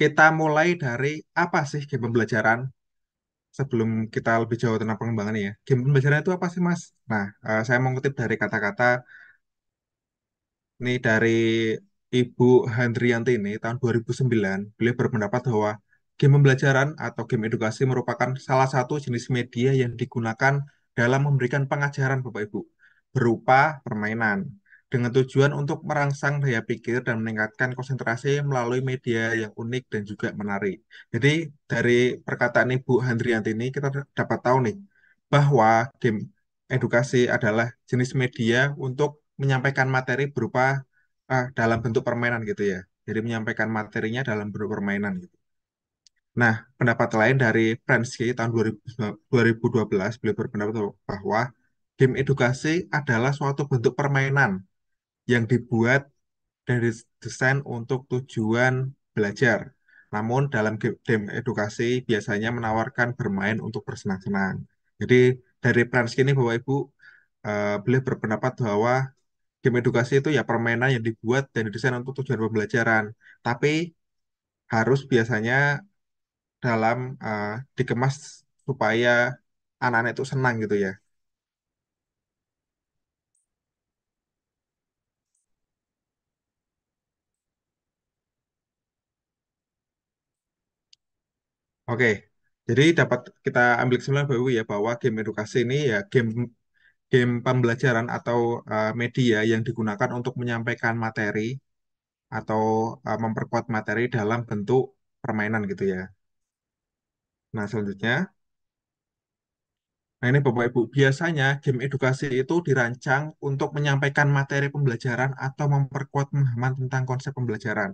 kita mulai dari apa sih game pembelajaran sebelum kita lebih jauh tentang pengembangannya ya. Game pembelajaran itu apa sih, Mas? Nah, uh, saya mengutip dari kata-kata ini dari Ibu Hendrianti ini tahun 2009, beliau berpendapat bahwa game pembelajaran atau game edukasi merupakan salah satu jenis media yang digunakan dalam memberikan pengajaran Bapak Ibu berupa permainan dengan tujuan untuk merangsang daya pikir dan meningkatkan konsentrasi melalui media yang unik dan juga menarik. Jadi dari perkataan Ibu Handrianti ini kita dapat tahu nih bahwa game edukasi adalah jenis media untuk menyampaikan materi berupa uh, dalam bentuk permainan gitu ya. Jadi menyampaikan materinya dalam bentuk permainan gitu. Nah, pendapat lain dari Prensky tahun 2012 beliau berpendapat bahwa game edukasi adalah suatu bentuk permainan yang dibuat dari desain untuk tujuan belajar. Namun dalam game edukasi biasanya menawarkan bermain untuk bersenang-senang. Jadi dari Pransky ini Bapak Ibu uh, boleh berpendapat bahwa game edukasi itu ya permainan yang dibuat dan didesain untuk tujuan pembelajaran. Tapi harus biasanya dalam uh, dikemas supaya anak-anak itu senang gitu ya. Oke, jadi dapat kita ambil kesimpulan bahwa ya bahwa game edukasi ini ya game game pembelajaran atau uh, media yang digunakan untuk menyampaikan materi atau uh, memperkuat materi dalam bentuk permainan gitu ya. Nah, selanjutnya, nah ini Bapak Ibu, biasanya game edukasi itu dirancang untuk menyampaikan materi pembelajaran atau memperkuat pemahaman tentang konsep pembelajaran.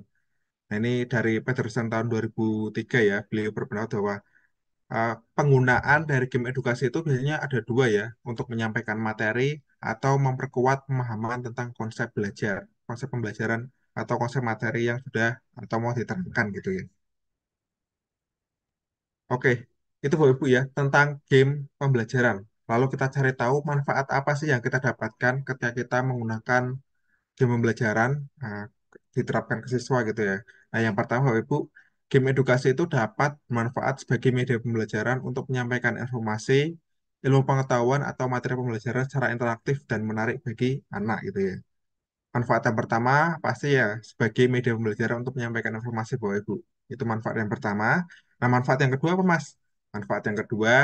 Nah, ini dari Pedersen tahun 2003 ya, beliau berpendapat bahwa uh, penggunaan dari game edukasi itu biasanya ada dua ya, untuk menyampaikan materi atau memperkuat pemahaman tentang konsep belajar, konsep pembelajaran atau konsep materi yang sudah atau mau diterangkan gitu ya. Oke, itu Bapak Ibu ya tentang game pembelajaran. Lalu kita cari tahu manfaat apa sih yang kita dapatkan ketika kita menggunakan game pembelajaran uh, diterapkan ke siswa gitu ya. Nah, yang pertama Bapak Ibu, game edukasi itu dapat bermanfaat sebagai media pembelajaran untuk menyampaikan informasi, ilmu pengetahuan atau materi pembelajaran secara interaktif dan menarik bagi anak gitu ya. Manfaat yang pertama pasti ya sebagai media pembelajaran untuk menyampaikan informasi Bapak Ibu. Itu manfaat yang pertama. Nah, manfaat yang kedua apa Mas? Manfaat yang kedua,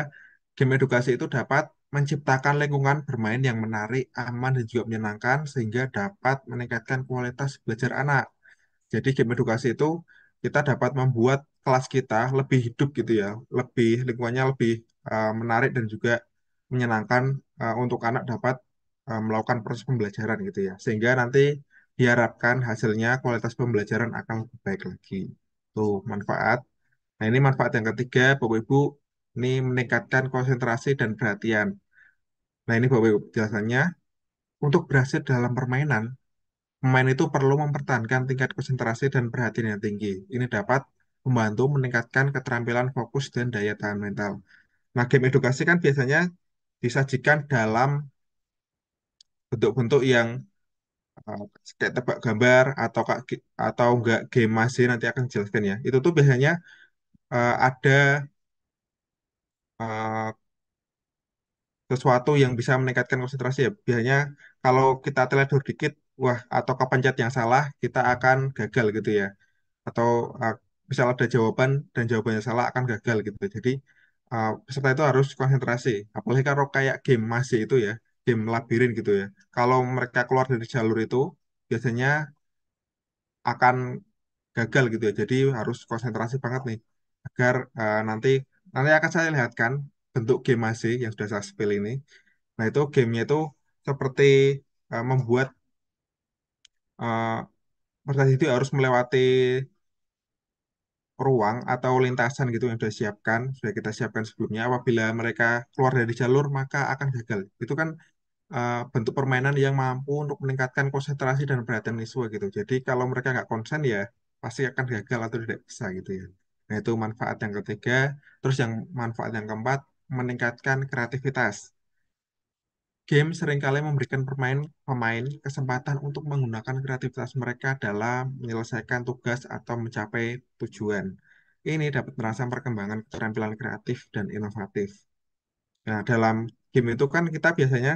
game edukasi itu dapat menciptakan lingkungan bermain yang menarik, aman, dan juga menyenangkan, sehingga dapat meningkatkan kualitas belajar anak. Jadi game edukasi itu kita dapat membuat kelas kita lebih hidup gitu ya, lebih lingkungannya lebih uh, menarik dan juga menyenangkan uh, untuk anak dapat uh, melakukan proses pembelajaran gitu ya. Sehingga nanti diharapkan hasilnya kualitas pembelajaran akan lebih baik lagi. Tuh, manfaat. Nah, ini manfaat yang ketiga, Bapak Ibu, ini meningkatkan konsentrasi dan perhatian. Nah, ini Bapak Ibu jelasannya Untuk berhasil dalam permainan, Pemain itu perlu mempertahankan tingkat konsentrasi dan perhatian yang tinggi. Ini dapat membantu meningkatkan keterampilan fokus dan daya tahan mental. Nah, game edukasi kan biasanya disajikan dalam bentuk-bentuk yang uh, kayak tebak gambar atau atau enggak game masih nanti akan jelaskan ya. Itu tuh biasanya uh, ada uh, sesuatu yang bisa meningkatkan konsentrasi ya. Biasanya kalau kita teledor dikit wah atau kepencet yang salah kita akan gagal gitu ya atau uh, ah, misal ada jawaban dan jawabannya salah akan gagal gitu jadi uh, peserta itu harus konsentrasi apalagi kalau kayak game masih itu ya game labirin gitu ya kalau mereka keluar dari jalur itu biasanya akan gagal gitu ya jadi harus konsentrasi banget nih agar uh, nanti nanti akan saya lihatkan bentuk game masih yang sudah saya spill ini nah itu gamenya itu seperti uh, membuat uh, eh, itu harus melewati ruang atau lintasan gitu yang sudah siapkan, sudah kita siapkan sebelumnya. Apabila mereka keluar dari jalur, maka akan gagal. Itu kan uh, bentuk permainan yang mampu untuk meningkatkan konsentrasi dan perhatian siswa gitu. Jadi kalau mereka nggak konsen ya pasti akan gagal atau tidak bisa gitu ya. Nah itu manfaat yang ketiga. Terus yang manfaat yang keempat meningkatkan kreativitas game seringkali memberikan pemain, pemain kesempatan untuk menggunakan kreativitas mereka dalam menyelesaikan tugas atau mencapai tujuan. Ini dapat merangsang perkembangan keterampilan kreatif dan inovatif. Nah, dalam game itu kan kita biasanya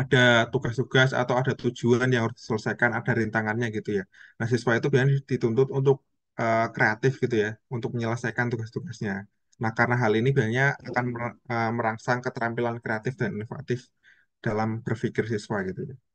ada tugas-tugas atau ada tujuan yang harus diselesaikan, ada rintangannya gitu ya. Nah, siswa itu biasanya dituntut untuk uh, kreatif gitu ya, untuk menyelesaikan tugas-tugasnya. Nah, karena hal ini banyak akan eh, merangsang keterampilan kreatif dan inovatif dalam berpikir siswa gitu. ya.